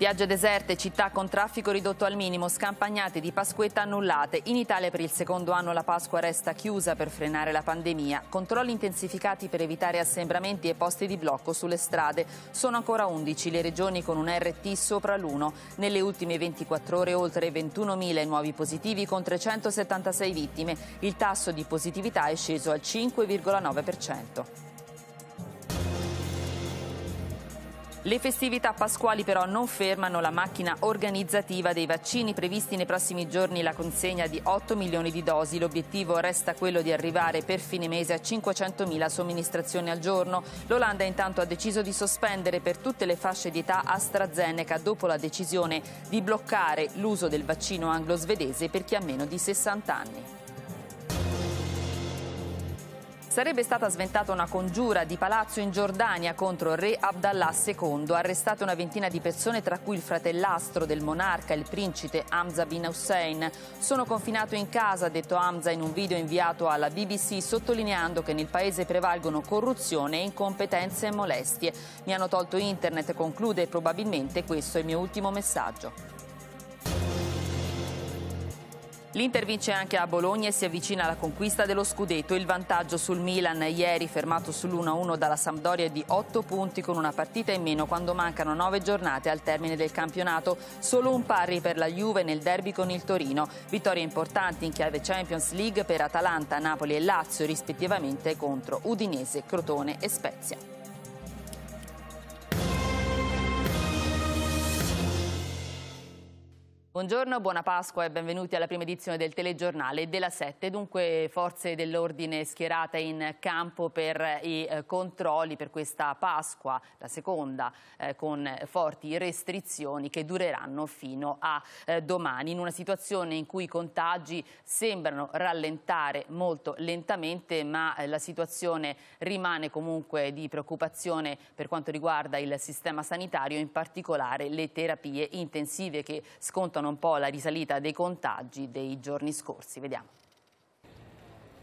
Spiagge deserte, città con traffico ridotto al minimo, scampagnate di Pasquetta annullate. In Italia per il secondo anno la Pasqua resta chiusa per frenare la pandemia. Controlli intensificati per evitare assembramenti e posti di blocco sulle strade. Sono ancora 11 le regioni con un RT sopra l'1. Nelle ultime 24 ore oltre 21.000 nuovi positivi con 376 vittime. Il tasso di positività è sceso al 5,9%. Le festività pasquali però non fermano la macchina organizzativa dei vaccini previsti nei prossimi giorni la consegna di 8 milioni di dosi. L'obiettivo resta quello di arrivare per fine mese a 500 mila somministrazioni al giorno. L'Olanda intanto ha deciso di sospendere per tutte le fasce di età AstraZeneca dopo la decisione di bloccare l'uso del vaccino anglo-svedese per chi ha meno di 60 anni. Sarebbe stata sventata una congiura di palazzo in Giordania contro re Abdallah II, arrestate una ventina di persone tra cui il fratellastro del monarca, il principe Hamza bin Hussein. Sono confinato in casa, ha detto Hamza in un video inviato alla BBC, sottolineando che nel paese prevalgono corruzione, incompetenze e molestie. Mi hanno tolto internet, conclude, e probabilmente questo è il mio ultimo messaggio. L'Inter vince anche a Bologna e si avvicina alla conquista dello scudetto. Il vantaggio sul Milan ieri fermato sull'1-1 dalla Sampdoria di 8 punti con una partita in meno quando mancano 9 giornate al termine del campionato. Solo un pari per la Juve nel derby con il Torino. Vittorie importanti in chiave Champions League per Atalanta, Napoli e Lazio rispettivamente contro Udinese, Crotone e Spezia. Buongiorno, buona Pasqua e benvenuti alla prima edizione del telegiornale della 7. Dunque forze dell'ordine schierate in campo per i eh, controlli per questa Pasqua, la seconda, eh, con forti restrizioni che dureranno fino a eh, domani. In una situazione in cui i contagi sembrano rallentare molto lentamente, ma eh, la situazione rimane comunque di preoccupazione per quanto riguarda il sistema sanitario, in particolare le terapie intensive che scontano un po' la risalita dei contagi dei giorni scorsi. Vediamo.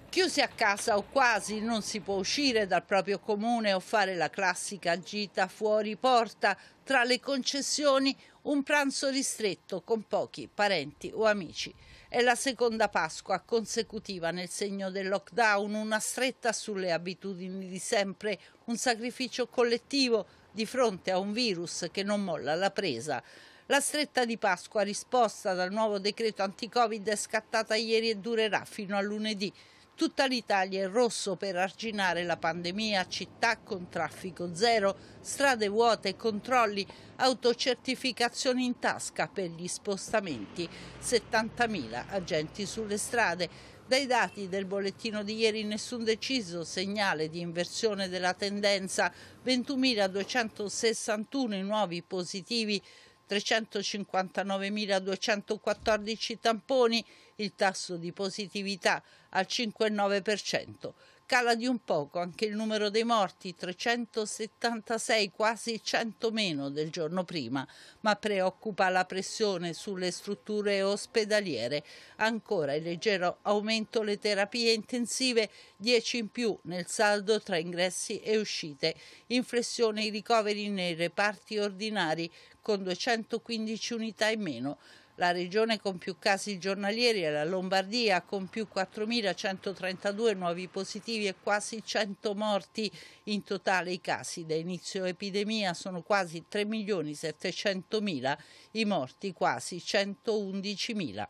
Chiusi a casa o quasi non si può uscire dal proprio comune o fare la classica gita fuori porta. Tra le concessioni un pranzo ristretto con pochi parenti o amici. È la seconda Pasqua consecutiva nel segno del lockdown, una stretta sulle abitudini di sempre, un sacrificio collettivo di fronte a un virus che non molla la presa. La stretta di Pasqua risposta dal nuovo decreto anti-Covid è scattata ieri e durerà fino a lunedì. Tutta l'Italia è rosso per arginare la pandemia, città con traffico zero, strade vuote, controlli, autocertificazioni in tasca per gli spostamenti, 70.000 agenti sulle strade. Dai dati del bollettino di ieri nessun deciso segnale di inversione della tendenza, 21.261 i nuovi positivi 359.214 tamponi, il tasso di positività al 5,9%. Cala di un poco anche il numero dei morti, 376, quasi 100 meno del giorno prima, ma preoccupa la pressione sulle strutture ospedaliere. Ancora il leggero aumento le terapie intensive, 10 in più nel saldo tra ingressi e uscite. Inflessione i ricoveri nei reparti ordinari, con 215 unità in meno. La regione con più casi giornalieri è la Lombardia, con più 4.132 nuovi positivi e quasi 100 morti. In totale i casi da inizio epidemia sono quasi 3.700.000, i morti quasi 111.000.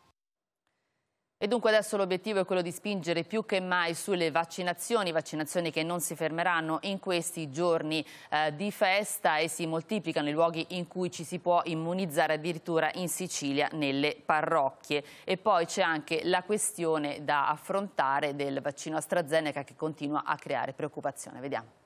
E dunque adesso l'obiettivo è quello di spingere più che mai sulle vaccinazioni, vaccinazioni che non si fermeranno in questi giorni eh, di festa e si moltiplicano i luoghi in cui ci si può immunizzare addirittura in Sicilia nelle parrocchie. E poi c'è anche la questione da affrontare del vaccino AstraZeneca che continua a creare preoccupazione. Vediamo.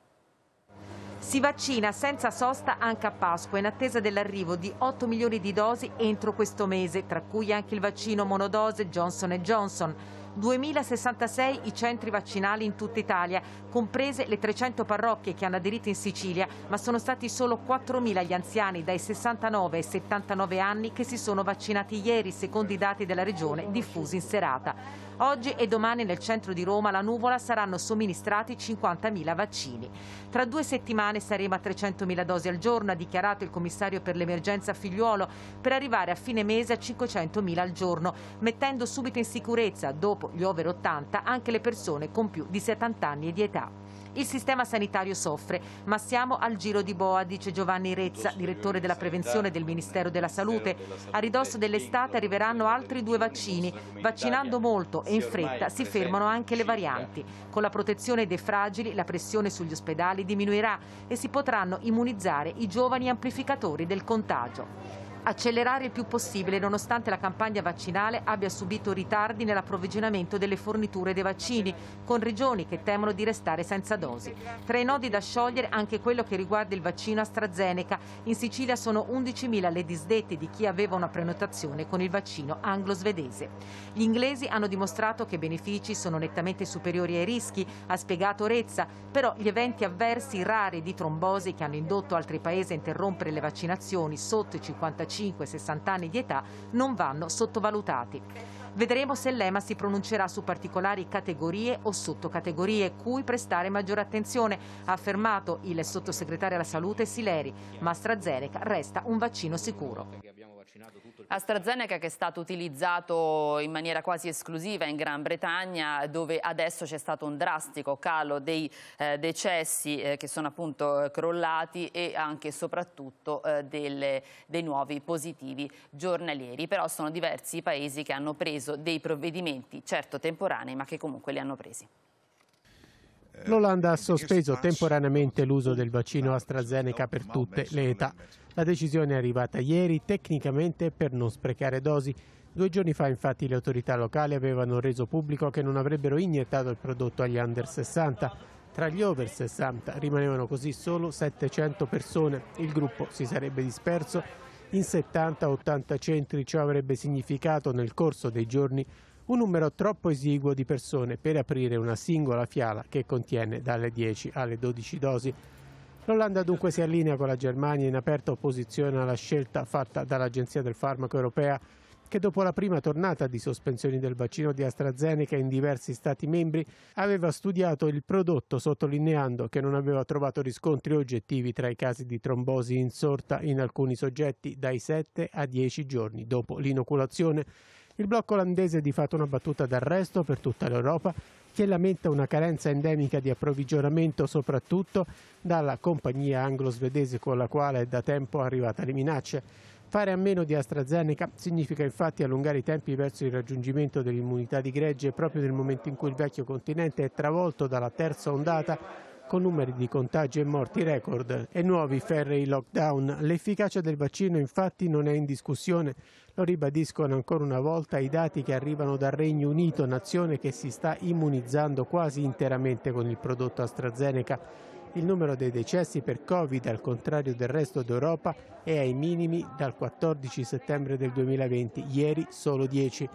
Si vaccina senza sosta anche a Pasqua in attesa dell'arrivo di 8 milioni di dosi entro questo mese, tra cui anche il vaccino monodose Johnson Johnson. 2066 i centri vaccinali in tutta Italia, comprese le 300 parrocchie che hanno aderito in Sicilia, ma sono stati solo 4.000 gli anziani dai 69 ai 79 anni che si sono vaccinati ieri, secondo i dati della Regione diffusi in serata. Oggi e domani nel centro di Roma la nuvola saranno somministrati 50.000 vaccini. Tra due settimane saremo a 300.000 dosi al giorno, ha dichiarato il commissario per l'emergenza figliuolo, per arrivare a fine mese a 500.000 al giorno, mettendo subito in sicurezza, dopo gli over 80, anche le persone con più di 70 anni di età. Il sistema sanitario soffre, ma siamo al giro di boa, dice Giovanni Rezza, direttore della prevenzione del Ministero della Salute. A ridosso dell'estate arriveranno altri due vaccini. Vaccinando molto e in fretta si fermano anche le varianti. Con la protezione dei fragili la pressione sugli ospedali diminuirà e si potranno immunizzare i giovani amplificatori del contagio accelerare il più possibile nonostante la campagna vaccinale abbia subito ritardi nell'approvvigionamento delle forniture dei vaccini, con regioni che temono di restare senza dosi. Tra i nodi da sciogliere anche quello che riguarda il vaccino AstraZeneca. In Sicilia sono 11.000 le disdette di chi aveva una prenotazione con il vaccino anglo-svedese. Gli inglesi hanno dimostrato che i benefici sono nettamente superiori ai rischi, ha spiegato Rezza, però gli eventi avversi rari di trombosi che hanno indotto altri paesi a interrompere le vaccinazioni sotto i 55 55-60 anni di età non vanno sottovalutati. Vedremo se l'EMA si pronuncerà su particolari categorie o sottocategorie cui prestare maggiore attenzione, ha affermato il sottosegretario alla salute Sileri, ma AstraZeneca resta un vaccino sicuro. AstraZeneca che è stato utilizzato in maniera quasi esclusiva in Gran Bretagna dove adesso c'è stato un drastico calo dei eh, decessi eh, che sono appunto eh, crollati e anche e soprattutto eh, delle, dei nuovi positivi giornalieri. Però sono diversi i paesi che hanno preso dei provvedimenti certo temporanei ma che comunque li hanno presi. L'Olanda ha eh, sospeso temporaneamente l'uso del vaccino AstraZeneca per tutte le età. La decisione è arrivata ieri tecnicamente per non sprecare dosi. Due giorni fa infatti le autorità locali avevano reso pubblico che non avrebbero iniettato il prodotto agli under 60. Tra gli over 60 rimanevano così solo 700 persone. Il gruppo si sarebbe disperso in 70-80 centri, ciò avrebbe significato nel corso dei giorni un numero troppo esiguo di persone per aprire una singola fiala che contiene dalle 10 alle 12 dosi. L'Olanda dunque si allinea con la Germania in aperta opposizione alla scelta fatta dall'Agenzia del Farmaco Europea che dopo la prima tornata di sospensioni del vaccino di AstraZeneca in diversi Stati membri aveva studiato il prodotto sottolineando che non aveva trovato riscontri oggettivi tra i casi di trombosi insorta in alcuni soggetti dai 7 a 10 giorni dopo l'inoculazione il blocco olandese è di fatto una battuta d'arresto per tutta l'Europa che lamenta una carenza endemica di approvvigionamento soprattutto dalla compagnia anglo-svedese con la quale è da tempo arrivata le minacce. Fare a meno di AstraZeneca significa infatti allungare i tempi verso il raggiungimento dell'immunità di gregge proprio nel momento in cui il vecchio continente è travolto dalla terza ondata con numeri di contagi e morti record e nuovi ferri lockdown. L'efficacia del vaccino infatti non è in discussione, lo ribadiscono ancora una volta i dati che arrivano dal Regno Unito, nazione che si sta immunizzando quasi interamente con il prodotto AstraZeneca. Il numero dei decessi per Covid, al contrario del resto d'Europa, è ai minimi dal 14 settembre del 2020, ieri solo 10.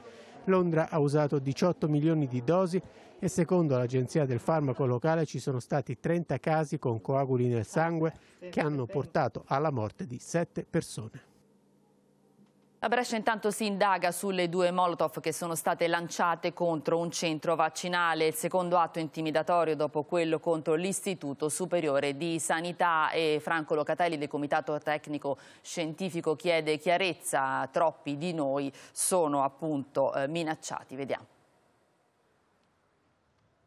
Londra ha usato 18 milioni di dosi e secondo l'agenzia del farmaco locale ci sono stati 30 casi con coaguli nel sangue che hanno portato alla morte di 7 persone. La Brescia intanto si indaga sulle due Molotov che sono state lanciate contro un centro vaccinale, il secondo atto intimidatorio dopo quello contro l'Istituto Superiore di Sanità e Franco Locatelli del Comitato Tecnico Scientifico chiede chiarezza, troppi di noi sono appunto eh, minacciati. Vediamo.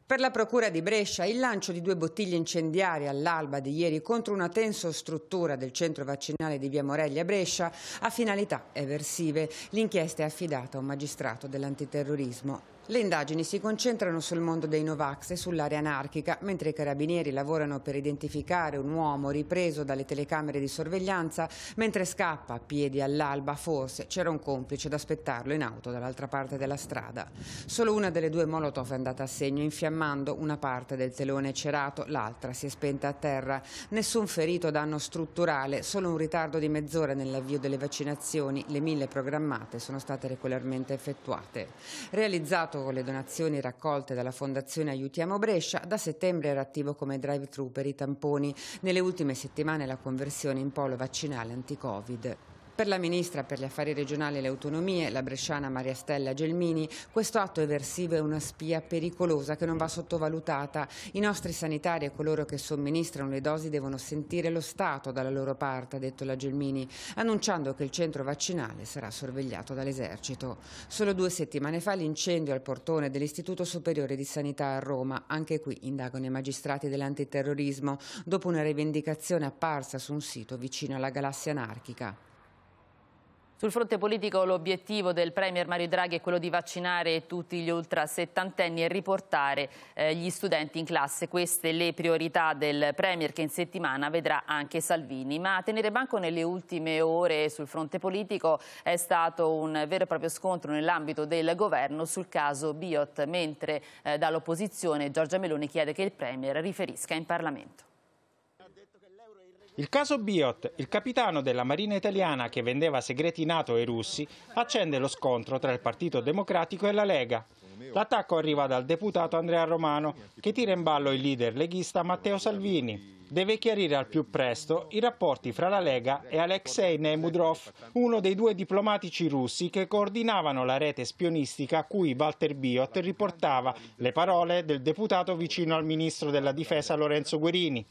Per la Procura di Brescia il lancio di due bottiglie incendiarie all'alba di ieri contro una tenso struttura del centro vaccinale di Via Morelli a Brescia ha finalità eversive. L'inchiesta è affidata a un magistrato dell'antiterrorismo. Le indagini si concentrano sul mondo dei Novax e sull'area anarchica, mentre i carabinieri lavorano per identificare un uomo ripreso dalle telecamere di sorveglianza, mentre scappa a piedi all'alba, forse c'era un complice ad aspettarlo in auto dall'altra parte della strada. Solo una delle due Molotov è andata a segno, infiammando una parte del telone cerato, l'altra si è spenta a terra. Nessun ferito danno strutturale, solo un ritardo di mezz'ora nell'avvio delle vaccinazioni, le mille programmate sono state regolarmente effettuate. Realizzato iniziato con le donazioni raccolte dalla Fondazione Aiutiamo Brescia, da settembre era attivo come drive-thru per i tamponi. Nelle ultime settimane la conversione in polo vaccinale anti-Covid. Per la Ministra per gli Affari Regionali e le Autonomie, la bresciana Maria Stella Gelmini, questo atto eversivo è una spia pericolosa che non va sottovalutata. I nostri sanitari e coloro che somministrano le dosi devono sentire lo Stato dalla loro parte, ha detto la Gelmini, annunciando che il centro vaccinale sarà sorvegliato dall'esercito. Solo due settimane fa l'incendio al portone dell'Istituto Superiore di Sanità a Roma, anche qui indagano i magistrati dell'antiterrorismo, dopo una rivendicazione apparsa su un sito vicino alla galassia anarchica. Sul fronte politico l'obiettivo del Premier Mario Draghi è quello di vaccinare tutti gli ultra settantenni e riportare eh, gli studenti in classe. Queste le priorità del Premier che in settimana vedrà anche Salvini. Ma a tenere banco nelle ultime ore sul fronte politico è stato un vero e proprio scontro nell'ambito del governo sul caso Biot, mentre eh, dall'opposizione Giorgia Meloni chiede che il Premier riferisca in Parlamento. Il caso Biot, il capitano della Marina italiana che vendeva segreti NATO ai russi, accende lo scontro tra il Partito Democratico e la Lega. L'attacco arriva dal deputato Andrea Romano, che tira in ballo il leader leghista Matteo Salvini. Deve chiarire al più presto i rapporti fra la Lega e Alexei Nemudrov, uno dei due diplomatici russi che coordinavano la rete spionistica a cui Walter Biot riportava le parole del deputato vicino al ministro della difesa Lorenzo Guerini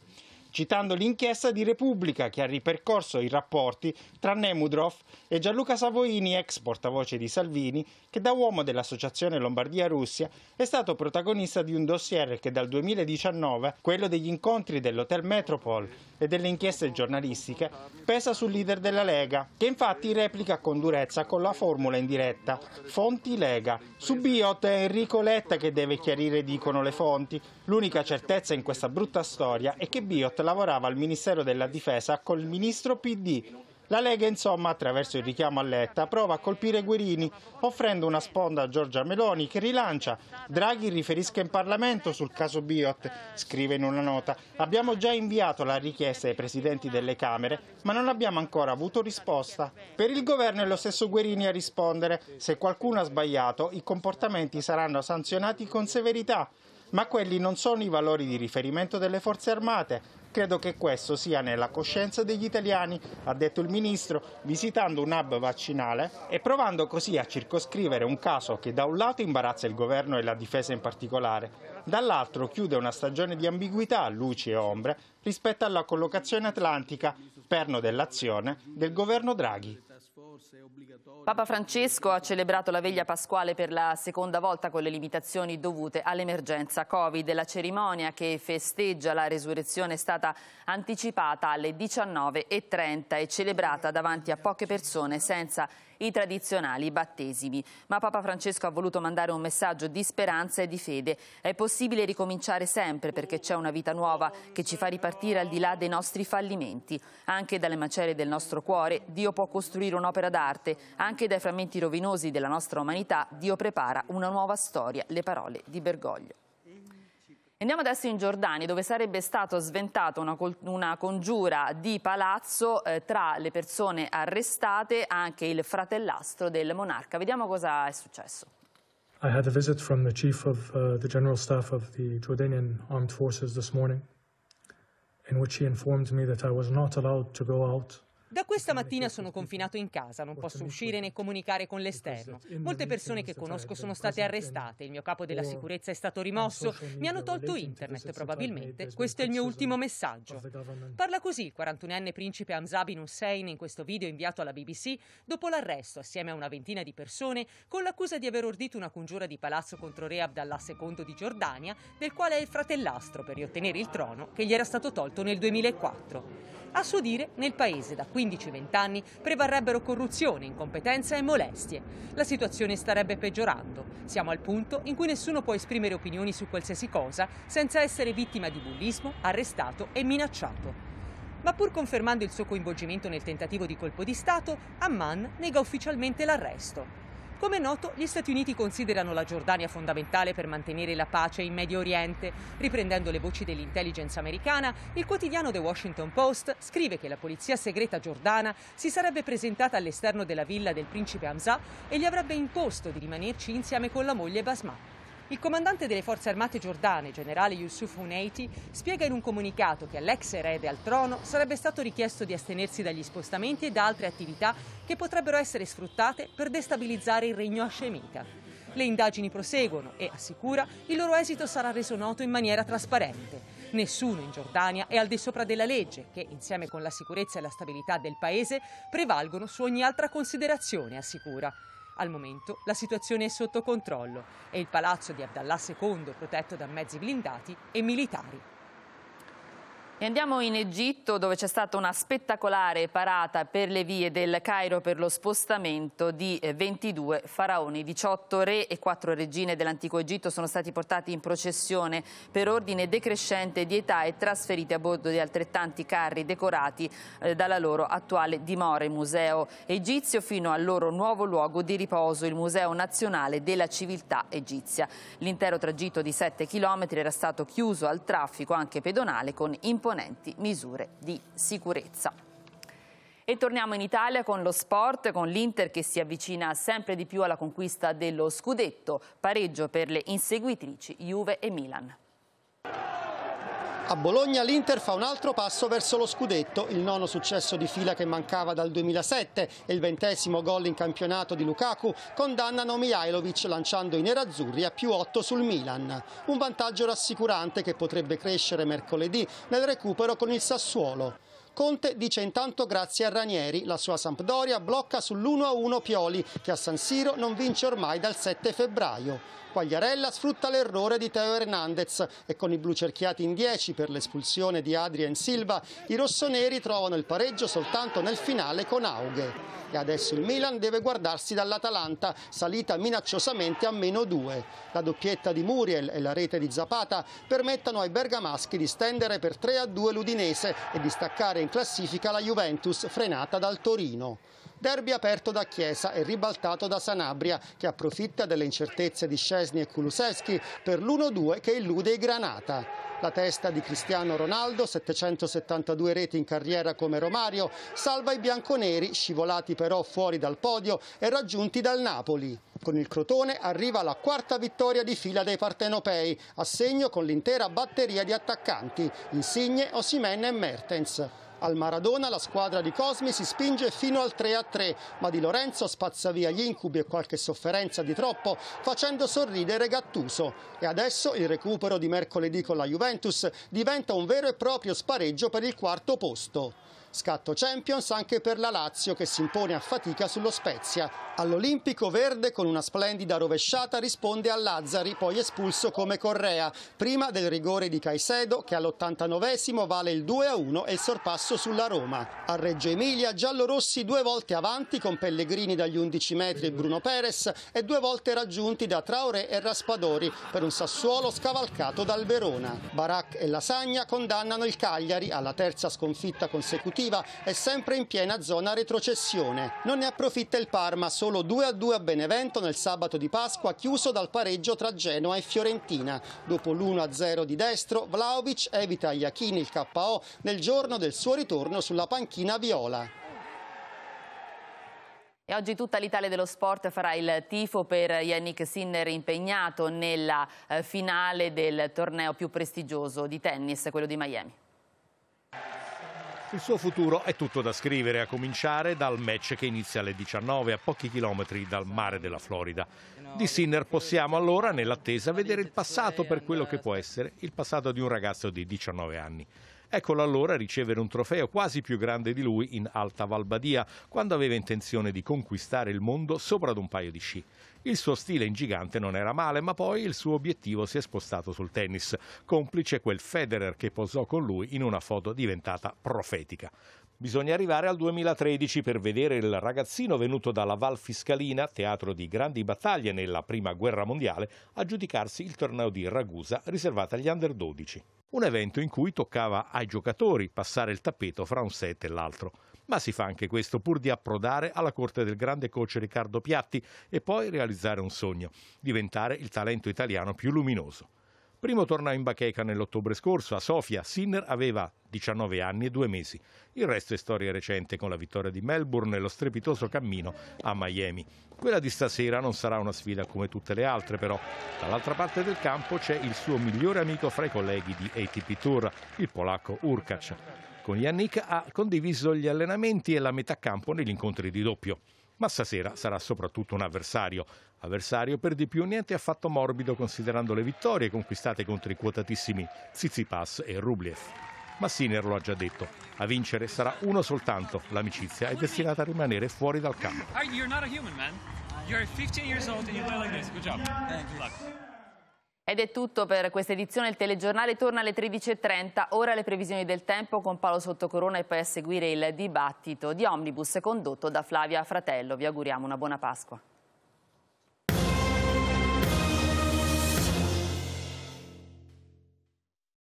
citando l'inchiesta di Repubblica che ha ripercorso i rapporti tra Nemudrov e Gianluca Savoini, ex portavoce di Salvini, che da uomo dell'Associazione Lombardia-Russia è stato protagonista di un dossier che dal 2019, quello degli incontri dell'Hotel Metropol e delle inchieste giornalistiche, pesa sul leader della Lega, che infatti replica con durezza con la formula in diretta Fonti Lega. Su Biot è Enrico Letta che deve chiarire dicono le fonti. L'unica certezza in questa brutta storia è che Biot Pichetto lavorava al Ministero della Difesa col ministro PD. La Lega, insomma, attraverso il richiamo a Letta, prova a colpire Guerini, offrendo una sponda a Giorgia Meloni che rilancia. Draghi riferisca in Parlamento sul caso Biot, scrive in una nota. Abbiamo già inviato la richiesta ai presidenti delle Camere, ma non abbiamo ancora avuto risposta. Per il governo è lo stesso Guerini a rispondere. Se qualcuno ha sbagliato, i comportamenti saranno sanzionati con severità ma quelli non sono i valori di riferimento delle forze armate. Credo che questo sia nella coscienza degli italiani, ha detto il ministro, visitando un hub vaccinale e provando così a circoscrivere un caso che da un lato imbarazza il governo e la difesa in particolare, dall'altro chiude una stagione di ambiguità, luci e ombre, rispetto alla collocazione atlantica, perno dell'azione, del governo Draghi. Papa Francesco ha celebrato la veglia pasquale per la seconda volta con le limitazioni dovute all'emergenza Covid. La cerimonia che festeggia la resurrezione è stata anticipata alle 19.30 e celebrata davanti a poche persone senza i tradizionali battesimi. Ma Papa Francesco ha voluto mandare un messaggio di speranza e di fede. È possibile ricominciare sempre perché c'è una vita nuova che ci fa ripartire al di là dei nostri fallimenti. Anche dalle macerie del nostro cuore Dio può costruire un'opera d'arte, anche dai frammenti rovinosi della nostra umanità Dio prepara una nuova storia. Le parole di Bergoglio. Andiamo adesso in Giordania, dove sarebbe stata sventata una, una, congiura di palazzo eh, tra le persone arrestate anche il fratellastro del monarca. Vediamo cosa è successo. I had a visit from the chief of uh, the general staff of the Jordanian armed forces this morning in which he informed me that I was not allowed to go out da questa mattina sono confinato in casa, non posso uscire né comunicare con l'esterno. Molte persone che conosco sono state arrestate, il mio capo della sicurezza è stato rimosso, mi hanno tolto internet probabilmente, questo è il mio ultimo messaggio. Parla così il 41enne principe Hamzabin Hussein in questo video inviato alla BBC dopo l'arresto assieme a una ventina di persone con l'accusa di aver ordito una congiura di palazzo contro re Abdallah II di Giordania, del quale è il fratellastro per riottenere il trono che gli era stato tolto nel 2004. A suo dire, nel paese da 15-20 anni prevarrebbero corruzione, incompetenza e molestie. La situazione starebbe peggiorando. Siamo al punto in cui nessuno può esprimere opinioni su qualsiasi cosa senza essere vittima di bullismo, arrestato e minacciato. Ma pur confermando il suo coinvolgimento nel tentativo di colpo di Stato, Amman nega ufficialmente l'arresto. Come è noto, gli Stati Uniti considerano la Giordania fondamentale per mantenere la pace in Medio Oriente. Riprendendo le voci dell'intelligence americana, il quotidiano The Washington Post scrive che la polizia segreta giordana si sarebbe presentata all'esterno della villa del principe Hamza e gli avrebbe imposto di rimanerci insieme con la moglie Basma. Il comandante delle forze armate giordane, generale Yusuf Huneiti, spiega in un comunicato che all'ex erede al trono sarebbe stato richiesto di astenersi dagli spostamenti e da altre attività che potrebbero essere sfruttate per destabilizzare il regno ascemita. Le indagini proseguono e, assicura, il loro esito sarà reso noto in maniera trasparente. Nessuno in Giordania è al di sopra della legge, che, insieme con la sicurezza e la stabilità del paese, prevalgono su ogni altra considerazione, assicura. Al momento la situazione è sotto controllo e il palazzo di Abdallah II protetto da mezzi blindati e militari. E andiamo in Egitto dove c'è stata una spettacolare parata per le vie del Cairo per lo spostamento di 22 eh, faraoni. 18 re e 4 regine dell'antico Egitto sono stati portati in processione per ordine decrescente di età e trasferiti a bordo di altrettanti carri decorati eh, dalla loro attuale dimora, il museo egizio, fino al loro nuovo luogo di riposo, il Museo Nazionale della Civiltà Egizia. L'intero tragitto di 7 chilometri era stato chiuso al traffico anche pedonale con importanti componenti misure di sicurezza. E torniamo in Italia con lo sport, con l'Inter che si avvicina sempre di più alla conquista dello scudetto, pareggio per le inseguitrici Juve e Milan. A Bologna l'Inter fa un altro passo verso lo scudetto, il nono successo di fila che mancava dal 2007 e il ventesimo gol in campionato di Lukaku condannano Mihailovic lanciando i nerazzurri a più 8 sul Milan. Un vantaggio rassicurante che potrebbe crescere mercoledì nel recupero con il Sassuolo. Conte dice intanto grazie a Ranieri, la sua Sampdoria blocca sull'1-1 Pioli che a San Siro non vince ormai dal 7 febbraio. Quagliarella sfrutta l'errore di Teo Hernandez e con i blu cerchiati in 10 per l'espulsione di Adrian Silva, i rossoneri trovano il pareggio soltanto nel finale con Aughe. E adesso il Milan deve guardarsi dall'Atalanta, salita minacciosamente a meno 2. La doppietta di Muriel e la rete di Zapata permettono ai bergamaschi di stendere per 3 2 l'Udinese e di staccare in classifica la Juventus frenata dal Torino. Derby aperto da Chiesa e ribaltato da Sanabria, che approfitta delle incertezze di Scesni e Kulusevski per l'1-2 che illude i Granata. La testa di Cristiano Ronaldo, 772 reti in carriera come Romario, salva i bianconeri, scivolati però fuori dal podio e raggiunti dal Napoli. Con il Crotone arriva la quarta vittoria di fila dei partenopei, a segno con l'intera batteria di attaccanti, Insigne, Osimene e Mertens. Al Maradona la squadra di Cosmi si spinge fino al 3-3, ma Di Lorenzo spazza via gli incubi e qualche sofferenza di troppo, facendo sorridere Gattuso. E adesso il recupero di mercoledì con la Juventus diventa un vero e proprio spareggio per il quarto posto. Scatto Champions anche per la Lazio che si impone a fatica sullo Spezia. All'Olimpico Verde con una splendida rovesciata risponde a Lazzari, poi espulso come Correa, prima del rigore di Caicedo che all'89 vale il 2-1 e il sorpasso sulla Roma. A Reggio Emilia giallorossi due volte avanti con Pellegrini dagli 11 metri e Bruno Perez e due volte raggiunti da Traoré e Raspadori per un Sassuolo scavalcato dal Verona. Barak e Lasagna condannano il Cagliari alla terza sconfitta consecutiva offensiva è sempre in piena zona retrocessione. Non ne approfitta il Parma, solo 2-2 a Benevento nel sabato di Pasqua, chiuso dal pareggio tra Genoa e Fiorentina. Dopo l'1-0 di destro, Vlaovic evita Achini il KO nel giorno del suo ritorno sulla panchina viola. E oggi tutta l'Italia dello sport farà il tifo per Yannick Sinner impegnato nella eh, finale del torneo più prestigioso di tennis, quello di Miami. Il suo futuro è tutto da scrivere, a cominciare dal match che inizia alle 19 a pochi chilometri dal mare della Florida. Di Sinner possiamo allora, nell'attesa, vedere il passato per quello che può essere il passato di un ragazzo di 19 anni. Eccolo allora ricevere un trofeo quasi più grande di lui in Alta Valbadia, quando aveva intenzione di conquistare il mondo sopra ad un paio di sci. Il suo stile in gigante non era male, ma poi il suo obiettivo si è spostato sul tennis, complice quel Federer che posò con lui in una foto diventata profetica. Bisogna arrivare al 2013 per vedere il ragazzino venuto dalla Val Fiscalina, teatro di grandi battaglie nella Prima Guerra Mondiale, aggiudicarsi il torneo di Ragusa riservato agli under 12. Un evento in cui toccava ai giocatori passare il tappeto fra un set e l'altro. Ma si fa anche questo pur di approdare alla corte del grande coach Riccardo Piatti e poi realizzare un sogno, diventare il talento italiano più luminoso primo tornò in bacheca nell'ottobre scorso a Sofia. Sinner aveva 19 anni e due mesi. Il resto è storia recente con la vittoria di Melbourne e lo strepitoso cammino a Miami. Quella di stasera non sarà una sfida come tutte le altre però. Dall'altra parte del campo c'è il suo migliore amico fra i colleghi di ATP Tour, il polacco Urkac. Con Yannick ha condiviso gli allenamenti e la metà campo negli incontri di doppio ma stasera sarà soprattutto un avversario. Avversario per di più niente affatto morbido considerando le vittorie conquistate contro i quotatissimi Tsitsipas e Rublev. Ma Sinner lo ha già detto, a vincere sarà uno soltanto, l'amicizia è destinata a rimanere fuori dal campo. You're not a human man. You're 15 years old and you play like this. Good job. Good luck. Ed è tutto per questa edizione. Il telegiornale torna alle 13.30. Ora le previsioni del tempo con Paolo Sottocorona e poi a seguire il dibattito di Omnibus condotto da Flavia Fratello. Vi auguriamo una buona Pasqua.